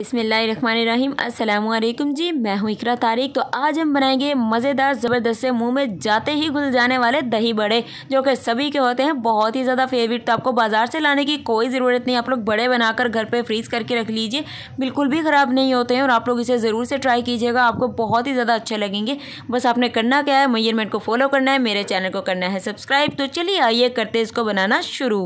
बसमिलीम असलम जी मैं हूँ इकरा तारिक तो आज हम बनाएंगे मज़ेदार ज़बरदस्त से मुंह में जाते ही घुल जाने वाले दही बड़े जो कि सभी के होते हैं बहुत ही ज़्यादा फेवरेट तो आपको बाज़ार से लाने की कोई ज़रूरत नहीं आप लोग बड़े बनाकर घर पे फ्रीज़ करके रख लीजिए बिल्कुल भी ख़राब नहीं होते हैं और आप लोग इसे ज़रूर से ट्राई कीजिएगा आपको बहुत ही ज़्यादा अच्छे लगेंगे बस आपने करना क्या है मेजरमेंट को फॉलो करना है मेरे चैनल को करना है सब्सक्राइब तो चलिए आइए करते इसको बनाना शुरू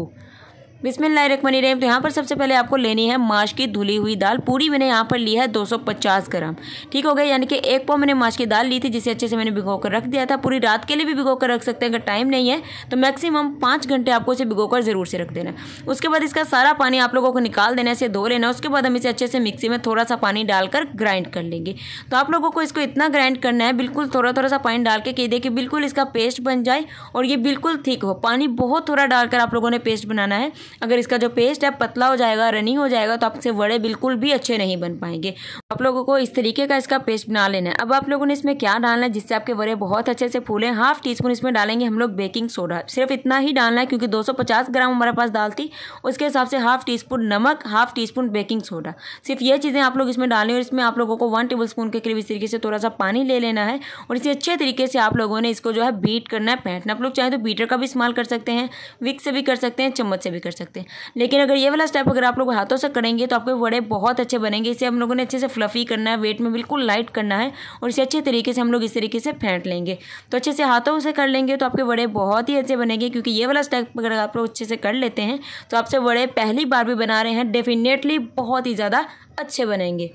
बिस्मिल्लाहिर्रहमानिर्रहीम तो यहाँ पर सबसे पहले आपको लेनी है माश की धुली हुई दाल पूरी मैंने यहाँ पर ली है 250 ग्राम ठीक हो गया यानी कि एक पाव मैंने माश की दाल ली थी जिसे अच्छे से मैंने भिगो कर रख दिया था पूरी रात के लिए भी भिगो कर रख सकते हैं अगर टाइम नहीं है तो मैक्सिमम पाँच घंटे आपको इसे भिगो कर ज़रूर से रख देना उसके बाद इसका सारा पानी आप लोगों को निकाल देना इसे धो लेना उसके बाद हम इसे अच्छे से मिक्सी में थोड़ा सा पानी डालकर ग्राइंड कर लेंगे तो आप लोगों को इसको इतना ग्राइंड करना है बिल्कुल थोड़ा थोड़ा सा पानी डाल के कह देखिए बिल्कुल इसका पेस्ट बन जाए और ये बिल्कुल ठीक हो पानी बहुत थोड़ा डालकर आप लोगों ने पेस्ट बनाना है अगर इसका जो पेस्ट है पतला हो जाएगा रनी हो जाएगा तो आपसे वड़े बिल्कुल भी अच्छे नहीं बन पाएंगे आप लोगों को इस तरीके का इसका पेस्ट बना लेना है अब आप लोगों ने इसमें क्या डालना है जिससे आपके वड़े बहुत अच्छे से फूलें हाफ टी स्पून इसमें डालेंगे हम लोग बेकिंग सोडा सिर्फ इतना ही डालना है क्योंकि पचास ग्राम हमारे पास दाल थी उसके हिसाब से हाफ टी स्पून नमक half teaspoon baking soda सिर्फ ये चीज़ें आप लोग इसमें डालें और इसमें आप लोगों को वन टेबल स्पून के करीब इस तरीके से थोड़ा सा पानी ले लेना है और इसे अच्छे तरीके से आप लोगों ने इसको जो है बीट करना है पैटना आप लोग चाहें तो बीटर का भी इस्तेमाल कर सकते हैं विक से भी कर सकते हैं चम्मच से भी कर सकते हैं सकते लेकिन अगर ये वाला स्टेप अगर आप लोग हाथों से करेंगे तो आपके वड़े बहुत अच्छे बनेंगे इसे हम लोगों ने अच्छे से फ्लफ़ी करना है वेट में बिल्कुल लाइट करना है और इसे अच्छे तरीके से हम लोग इस तरीके से फेंट लेंगे तो अच्छे से हाथों से कर लेंगे तो आपके वड़े बहुत ही अच्छे बनेंगे क्योंकि ये वाला स्टेप अगर आप लोग अच्छे से कर लेते हैं तो आपसे वड़े पहली बार भी बना रहे हैं डेफिनेटली बहुत ही ज़्यादा अच्छे बनेंगे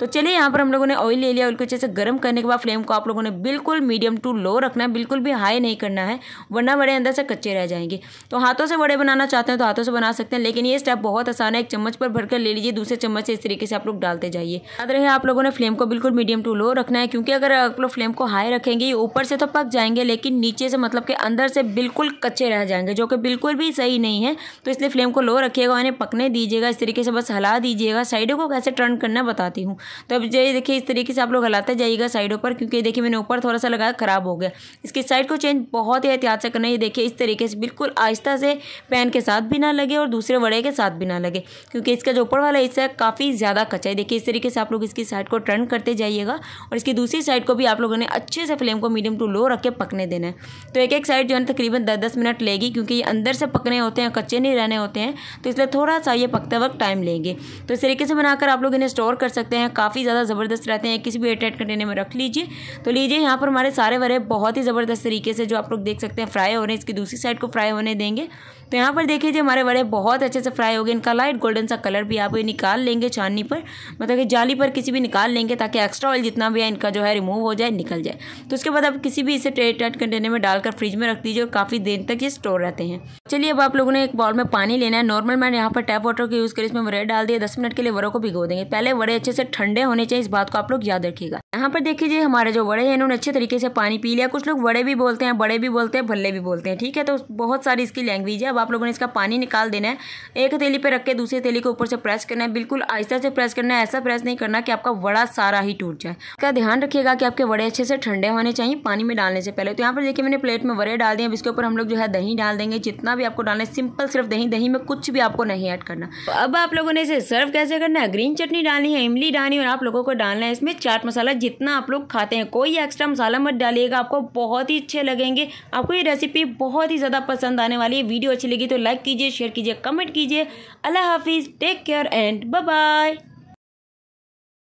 तो चलिए यहाँ पर हम लोगों ने ऑयल ले लिया ऑयल को अच्छे से गर्म करने के बाद फ्लेम को आप लोगों ने बिल्कुल मीडियम टू लो रखना है बिल्कुल भी हाई नहीं करना है वरना बड़े अंदर से कच्चे रह जाएंगे तो हाथों से बड़े बनाना चाहते हैं तो हाथों से बना सकते हैं लेकिन ये स्टेप बहुत आसान है एक चम्मच पर भरकर ले लीजिए दूसरे चम्मच से इस तरीके से आप लोग डालते जाइए याद रहे आप लोगों ने फ्लेम को बिल्कुल मीडियम टू लो रखना है क्योंकि अगर आप लोग फ्लेम को हाई रखेंगे ये ऊपर से तो पक जाएंगे लेकिन नीचे से मतलब के अंदर से बिल्कुल कच्चे रह जाएंगे जो कि बिल्कुल भी सही नहीं है तो इसलिए फ्लेम को लो रखिएगा इन्हें पकने दीजिएगा इस तरीके से बस हला दीजिएगा साइडों को कैसे टर्न करना बताती हूँ तो अब ये देखिए इस तरीके से आप लोग हलाते जाइएगा साइडों पर क्योंकि देखिए मैंने ऊपर थोड़ा सा लगाया ख़राब हो गया इसकी साइड को चेंज बहुत ही एहतियात से करना है ये देखिए इस तरीके से बिल्कुल आहिस्ता से पैन के साथ भी ना लगे और दूसरे वड़े के साथ भी ना लगे क्योंकि इसका जो ऊपर वाला हिस्सा है काफ़ी ज़्यादा कच्चा है देखिए इस तरीके से आप लोग इसकी साइड को टर्न करते जाइएगा और इसकी दूसरी साइड को भी आप लोगों ने अच्छे से फ्लेम को मीडियम टू लो रख के पकने देना है तो एक एक साइड जो है तकरीबन दस दस मिनट लेगी क्योंकि ये अंदर से पकने होते हैं कच्चे नहीं रहने होते हैं तो इसलिए थोड़ा सा ये पकते वक्त टाइम लेंगे तो इस तरीके से बनाकर आप लोग इन्हें स्टोर कर सकते हैं काफ़ी ज़्यादा ज़बरदस्त रहते हैं किसी भी एयरटाइट कंटेनर में रख लीजिए तो लीजिए यहाँ पर हमारे सारे वरे बहुत ही ज़बरदस्त तरीके से जो आप लोग देख सकते हैं फ्राई हो रहे हैं इसकी दूसरी साइड को फ्राई होने देंगे तो यहाँ पर देखिए हमारे वड़े बहुत अच्छे से फ्राई हो गए इनका लाइट गोल्डन सा कलर भी आप ये निकाल लेंगे छाननी पर मतलब कि जाली पर किसी भी निकाल लेंगे ताकि एक्स्ट्रा ऑयल जितना भी है इनका जो है रिमूव हो जाए निकल जाए तो उसके बाद आप किसी भी इसे टाइट कंटेनर में डालकर फ्रिज में रख दीजिए और काफ़ी देर तक ये स्टोर रहते हैं चलिए अब आप लोगों ने एक बॉल में पानी लेना है नॉर्मल मैंने यहाँ पर टैप वाटर का यूज़ कर इसमें वड़े डाल दिए दस मिनट के लिए वड़ों को भिगो देंगे पहले वड़े अच्छे से ठंड ठंडे होने चाहिए इस बात को आप लोग याद रखिएगा यहाँ पर देखिए हमारे जो बड़े हैं इन्होंने अच्छे तरीके से पानी पी लिया कुछ लोग बड़े भी बोलते हैं बड़े भी बोलते हैं भल्ले भी बोलते हैं ठीक है तो बहुत सारी इसकी लैंग्वेज है अब आप लोगों ने इसका पानी निकाल देना है एक तेली पर रख के दूसरे तेली को ऊपर से प्रेस करना है बिल्कुल आहिस्ता से प्रेस करना है ऐसा प्रेस नहीं करना कि आपका वड़ा सारा ही टूट जाए इसका ध्यान रखिएगा कि आपके वड़े अच्छे से ठंडे होने चाहिए पानी में डालने से पहले तो यहाँ पर देखिए मैंने प्लेट में वड़े डाल दिए अब इसके ऊपर हम लोग जो है दही डाल देंगे जितना भी आपको डालना है सिंपल सिर्फ दही दही में कुछ भी आपको नहीं ऐड करना अब आप लोगों ने इसे सर्व कैसे करना है ग्रीन चटनी डालनी है इमली डालनी नहीं में आप लोगों को डालना है इसमें चाट मसाला जितना आप लोग खाते हैं कोई एक्स्ट्रा मसाला मत डालिएगा आपको बहुत ही अच्छे लगेंगे आपको ये रेसिपी बहुत ही ज़्यादा पसंद आने वाली है वीडियो अच्छी लगी तो लाइक कीजिए शेयर कीजिए कमेंट कीजिए अल्लाह हाफिज़ टेक केयर एंड बाय